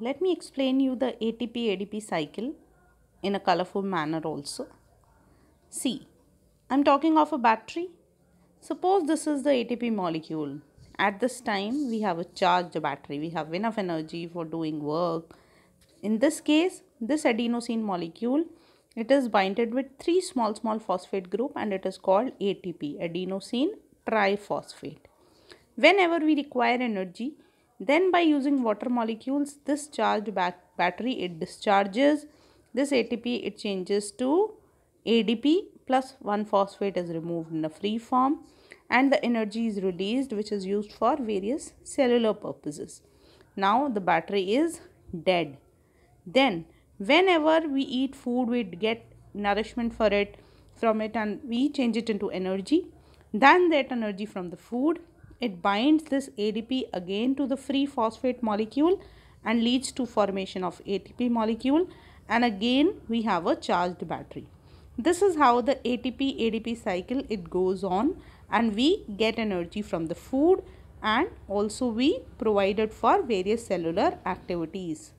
let me explain you the ATP ADP cycle in a colorful manner also. See, I'm talking of a battery. Suppose this is the ATP molecule. At this time, we have a charged battery. We have enough energy for doing work. In this case, this adenosine molecule, it is binded with three small small phosphate group and it is called ATP, adenosine triphosphate. Whenever we require energy, then by using water molecules, this charged battery, it discharges. This ATP, it changes to ADP plus 1 phosphate is removed in a free form and the energy is released which is used for various cellular purposes. Now the battery is dead. Then whenever we eat food we get nourishment for it from it and we change it into energy. Then that energy from the food it binds this ADP again to the free phosphate molecule and leads to formation of ATP molecule and again we have a charged battery. This is how the ATP ADP cycle it goes on and we get energy from the food and also we provided for various cellular activities.